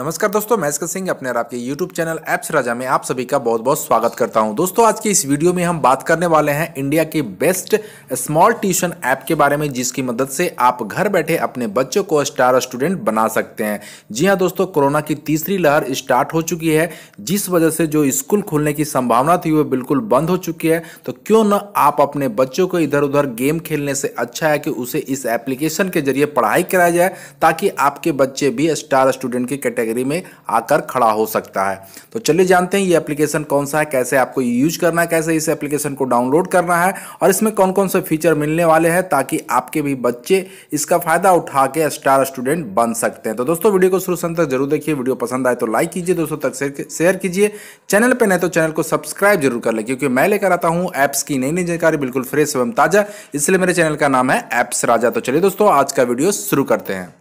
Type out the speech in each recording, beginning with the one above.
नमस्कार दोस्तों मैं इसका सिंह अपने और आपके YouTube चैनल एप्स राजा में आप सभी का बहुत बहुत स्वागत करता हूं दोस्तों आज की इस वीडियो में हम बात करने वाले हैं इंडिया के बेस्ट स्मॉल ट्यूशन ऐप के बारे में जिसकी मदद से आप घर बैठे अपने बच्चों को स्टार स्टूडेंट बना सकते हैं जी हाँ दोस्तों कोरोना की तीसरी लहर स्टार्ट हो चुकी है जिस वजह से जो स्कूल खुलने की संभावना थी वह बिल्कुल बंद हो चुकी है तो क्यों न आप अपने बच्चों को इधर उधर गेम खेलने से अच्छा है कि उसे इस एप्लीकेशन के जरिए पढ़ाई कराया जाए ताकि आपके बच्चे भी स्टार स्टूडेंट की कैटेगरी कैटेगरी में आकर खड़ा हो सकता है तो चलिए जानते हैं ये एप्लीकेशन कौन सा है कैसे आपको यूज करना है कैसे इस एप्लीकेशन को डाउनलोड करना है और इसमें कौन कौन से फीचर मिलने वाले हैं ताकि आपके भी बच्चे इसका फायदा उठा के स्टार स्टूडेंट बन सकते हैं तो दोस्तों वीडियो को शुरू तक जरूर देखिए वीडियो पसंद आए तो लाइक कीजिए दोस्तों तक शेयर कीजिए चैनल पर नहीं तो चैनल को सब्सक्राइब जरूर कर ले क्योंकि मैं लेकर आता हूँ ऐप्स की नई नई जानकारी बिल्कुल फ्रेश एवं ताज़ा इसलिए मेरे चैनल का नाम है ऐप्स राजा तो चलिए दोस्तों आज का वीडियो शुरू करते हैं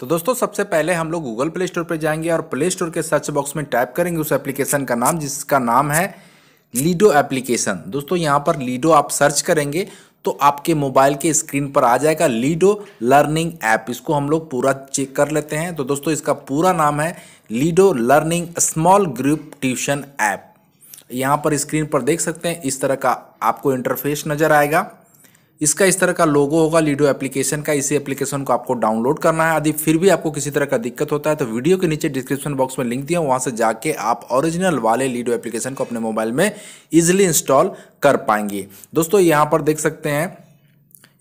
तो दोस्तों सबसे पहले हम लोग गूगल प्ले स्टोर पर जाएंगे और प्ले स्टोर के सर्च बॉक्स में टाइप करेंगे उस एप्लीकेशन का नाम जिसका नाम है लीडो एप्लीकेशन दोस्तों यहाँ पर लीडो आप सर्च करेंगे तो आपके मोबाइल के स्क्रीन पर आ जाएगा लीडो लर्निंग ऐप इसको हम लोग पूरा चेक कर लेते हैं तो दोस्तों इसका पूरा नाम है Lido learning small group tuition app यहाँ पर स्क्रीन पर देख सकते हैं इस तरह का आपको इंटरफेस नज़र आएगा इसका इस तरह का लोगो होगा लीडो एप्लीकेशन का इसी एप्लीकेशन को आपको डाउनलोड करना है यदि फिर भी आपको किसी तरह का दिक्कत होता है तो वीडियो के नीचे डिस्क्रिप्शन बॉक्स में लिंक दिया वहाँ से जाके आप ओरिजिनल वाले लीडो एप्लीकेशन को अपने मोबाइल में ईजिली इंस्टॉल कर पाएंगे दोस्तों यहाँ पर देख सकते हैं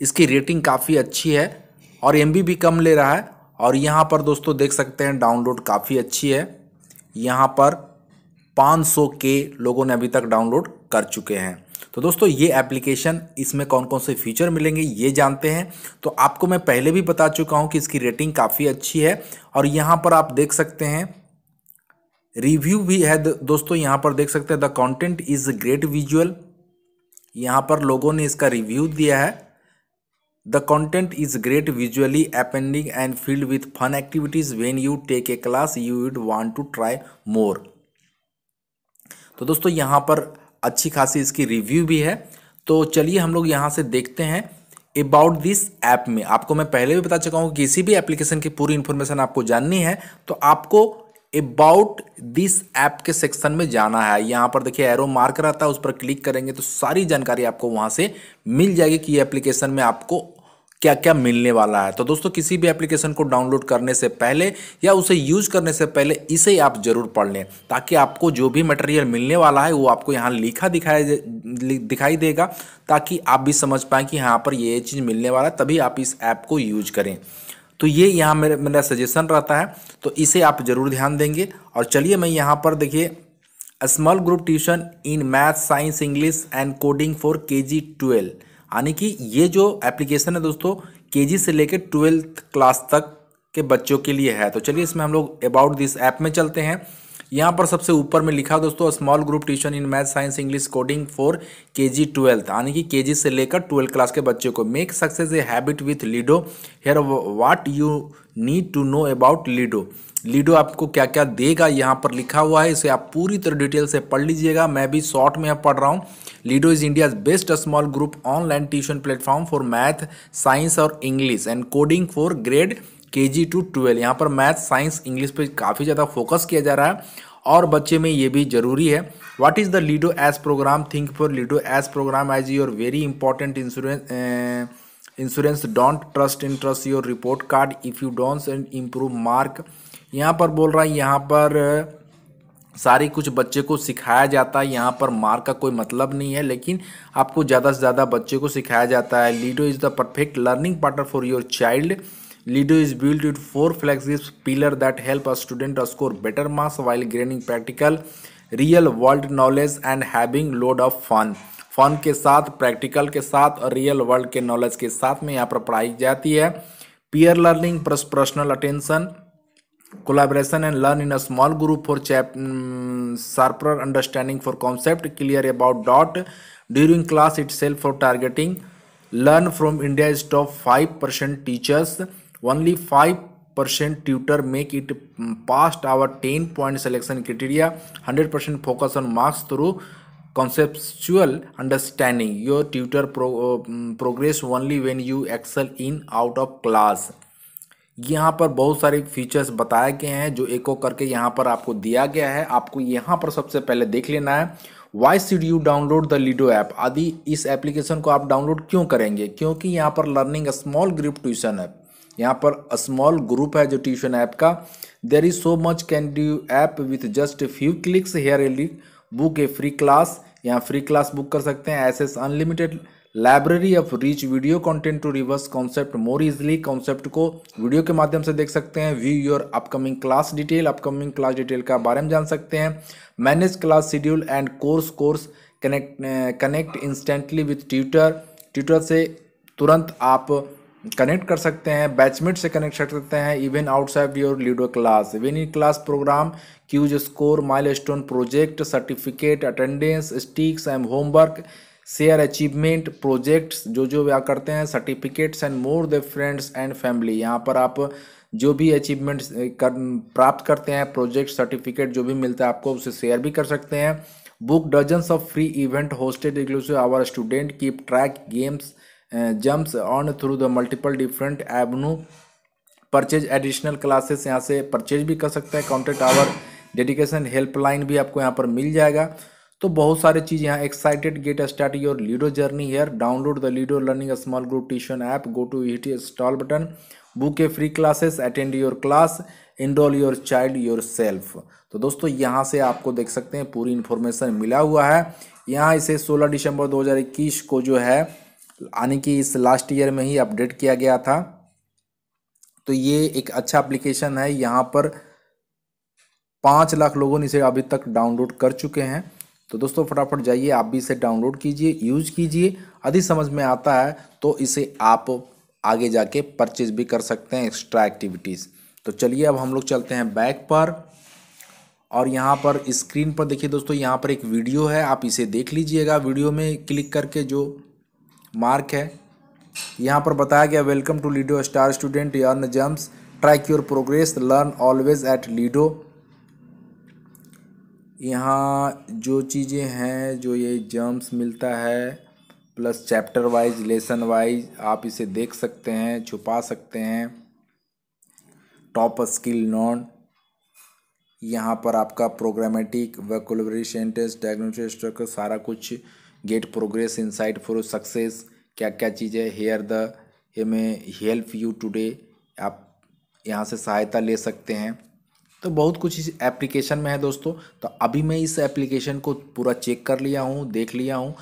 इसकी रेटिंग काफ़ी अच्छी है और एम भी कम ले रहा है और यहाँ पर दोस्तों देख सकते हैं डाउनलोड काफ़ी अच्छी है यहाँ पर 500 के लोगों ने अभी तक डाउनलोड कर चुके हैं तो दोस्तों ये एप्लीकेशन इसमें कौन कौन से फीचर मिलेंगे ये जानते हैं तो आपको मैं पहले भी बता चुका हूँ कि इसकी रेटिंग काफ़ी अच्छी है और यहाँ पर आप देख सकते हैं रिव्यू भी है दोस्तों यहाँ पर देख सकते हैं the content is great visual यहाँ पर लोगों ने इसका रिव्यू दिया है the content is great visually appending and filled with fun activities when you take a class you would want to try more तो दोस्तों यहाँ पर अच्छी खासी इसकी रिव्यू भी है तो चलिए हम लोग यहाँ से देखते हैं अबाउट दिस ऐप में आपको मैं पहले भी बता चुका हूँ किसी भी एप्लीकेशन की पूरी इन्फॉर्मेशन आपको जाननी है तो आपको अबाउट दिस ऐप के सेक्शन में जाना है यहाँ पर देखिए एरो मार्क रहता है उस पर क्लिक करेंगे तो सारी जानकारी आपको वहाँ से मिल जाएगी कि ये एप्लीकेशन में आपको क्या क्या मिलने वाला है तो दोस्तों किसी भी एप्लीकेशन को डाउनलोड करने से पहले या उसे यूज़ करने से पहले इसे आप ज़रूर पढ़ लें ताकि आपको जो भी मटेरियल मिलने वाला है वो आपको यहाँ लिखा दिखाई दिखाई देगा ताकि आप भी समझ पाएं कि यहाँ पर ये चीज़ मिलने वाला है तभी आप इस ऐप को यूज करें तो ये यहाँ मेरा मेरा सजेशन रहता है तो इसे आप ज़रूर ध्यान देंगे और चलिए मैं यहाँ पर देखिए small group tuition in math science English and coding for K G twelve यानी कि ये जो एप्लीकेशन है दोस्तों के से लेकर ट्वेल्थ क्लास तक के बच्चों के लिए है तो चलिए इसमें हम लोग अबाउट दिस ऐप में चलते हैं यहाँ पर सबसे ऊपर में लिखा दोस्तों small group tuition in math science English coding for K G twelfth यानी कि के जी से लेकर ट्वेल्थ क्लास के बच्चों को make success a habit with Lido here what you need to know about Lido Lido आपको क्या क्या देगा यहाँ पर लिखा हुआ है इसे आप पूरी तरह डिटेल से पढ़ लीजिएगा मैं भी शॉर्ट में यहाँ पढ़ रहा हूँ Lido is India's best small group online tuition platform for math science और English and coding for grade K G to twelve यहाँ पर मैथ साइंस इंग्लिश पर काफ़ी ज़्यादा फोकस किया जा रहा है और बच्चे में ये भी जरूरी है what is the Lido edge program think for Lido edge program edge your very important insurance insurance don't trust in trust your report card if you don't and improve mark यहाँ पर बोल रहा है यहाँ पर सारी कुछ बच्चे को सिखाया जाता है यहाँ पर मार्क का कोई मतलब नहीं है लेकिन आपको ज़्यादा से ज़्यादा बच्चे को सिखाया जाता है Lido is the perfect learning partner for your child is built with four four pillar that help a student a score better marks while gaining practical real world knowledge and having load of fun fun के साथ practical के साथ और real world के knowledge के साथ में यहाँ पर पढ़ाई जाती है peer learning plus personal attention collaboration and learn in a small group for chap sharper understanding for concept clear about doubt during class itself for targeting learn from India is top five percent teachers only five percent tutor make it past our ten point selection criteria hundred percent focus on marks through conceptual understanding your tutor pro, uh, mm, progress only when you excel in out of class यहाँ पर बहुत सारे features बताए गए हैं जो एक करके यहाँ पर आपको दिया गया है आपको यहाँ पर सबसे पहले देख लेना है why should you download the Lido app आदि इस एप्लीकेशन को आप डाउनलोड क्यों करेंगे क्योंकि यहाँ पर learning small group tuition app यहाँ पर स्मॉल ग्रुप है जो ट्यूशन ऐप का there is so much can do app with just few clicks here लिख बुक ए फ्री क्लास यहाँ फ्री क्लास बुक कर सकते हैं access unlimited library of rich video content to revise concept more easily concept को video के माध्यम से देख सकते हैं view your upcoming class detail upcoming class detail का बारे में जान सकते हैं manage class schedule and course course connect connect instantly with tutor tutor से तुरंत आप कनेक्ट कर सकते हैं बैचमेट से कनेक्ट कर सकते हैं even outside your Lido class even in class program quiz score milestone project certificate attendance streaks and homework share achievement projects जो जो वे करते हैं certificates and more the friends and family यहाँ पर आप जो भी अचीवमेंट्स कर प्राप्त करते हैं प्रोजेक्ट सर्टिफिकेट जो भी मिलता है आपको उसे शेयर भी कर सकते हैं book dozens of free event hosted inclusive our student keep track games jumps on through the multiple different avenue purchase additional classes यहाँ से परचेज भी कर सकते हैं कॉन्टेक्ट आवर डेडिकेशन हेल्पलाइन भी आपको यहाँ पर मिल जाएगा तो बहुत सारे चीज़ यहाँ excited get start your Lido journey here download the Lido learning small group tuition app go to hit install button book a free classes attend your class enroll your child yourself तो दोस्तों यहाँ से आपको देख सकते हैं पूरी information मिला हुआ है यहाँ इसे 16 दिसंबर 2021 को जो है यानी कि इस लास्ट ईयर में ही अपडेट किया गया था तो ये एक अच्छा एप्लीकेशन है यहाँ पर पाँच लाख लोगों ने इसे अभी तक डाउनलोड कर चुके हैं तो दोस्तों फटाफट जाइए आप भी इसे डाउनलोड कीजिए यूज कीजिए यदि समझ में आता है तो इसे आप आगे जाके परचेज भी कर सकते हैं एक्स्ट्रा एक्टिविटीज़ तो चलिए अब हम लोग चलते हैं बैक पर और यहाँ पर स्क्रीन पर देखिए दोस्तों यहाँ पर एक वीडियो है आप इसे देख लीजिएगा वीडियो में क्लिक करके जो मार्क है यहाँ पर बताया गया welcome to Lido star student earn gems track your progress learn always at Lido यहाँ जो चीज़ें हैं जो ये जम्स मिलता है plus chapter wise lesson wise आप इसे देख सकते हैं छुपा सकते हैं टॉप स्किल नॉन यहाँ पर आपका प्रोग्रामेटिक वैकुलवरी सेंटेंस डायग्नोस्टिक सारा कुछ get progress insights for success क्या क्या चीज़ें हेयर द हे में हेल्प यू टुडे आप यहाँ से सहायता ले सकते हैं तो बहुत कुछ इस एप्लीकेशन में है दोस्तों तो अभी मैं इस एप्लीकेशन को पूरा चेक कर लिया हूँ देख लिया हूँ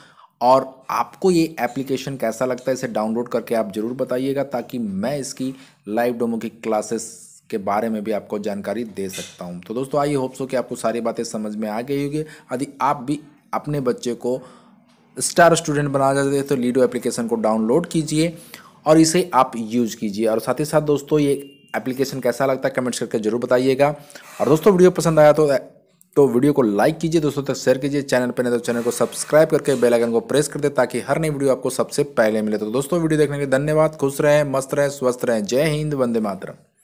और आपको ये एप्लीकेशन कैसा लगता है इसे डाउनलोड करके आप ज़रूर बताइएगा ताकि मैं इसकी लाइव डोमो की क्लासेस के बारे में भी आपको जानकारी दे सकता हूँ तो दोस्तों आई होप सो कि आपको सारी बातें समझ में आ गई होगी यदि आप भी अपने बच्चे को स्टार स्टूडेंट बना जाते हैं तो लीडो एप्लीकेशन को डाउनलोड कीजिए और इसे आप यूज कीजिए और साथ ही साथ दोस्तों ये एप्लीकेशन कैसा लगता है कमेंट्स करके जरूर बताइएगा और दोस्तों वीडियो पसंद आया तो तो वीडियो को लाइक कीजिए दोस्तों तक शेयर कीजिए चैनल पर नहीं तो चैनल को सब्सक्राइब करके बेल आइकन को प्रेस कर दे ताकि हर नई वीडियो आपको सबसे पहले मिले तो दोस्तों वीडियो देखने के लिए धन्यवाद खुश रहें मस्त रहें स्वस्थ रहें जय हिंद वंदे मातरम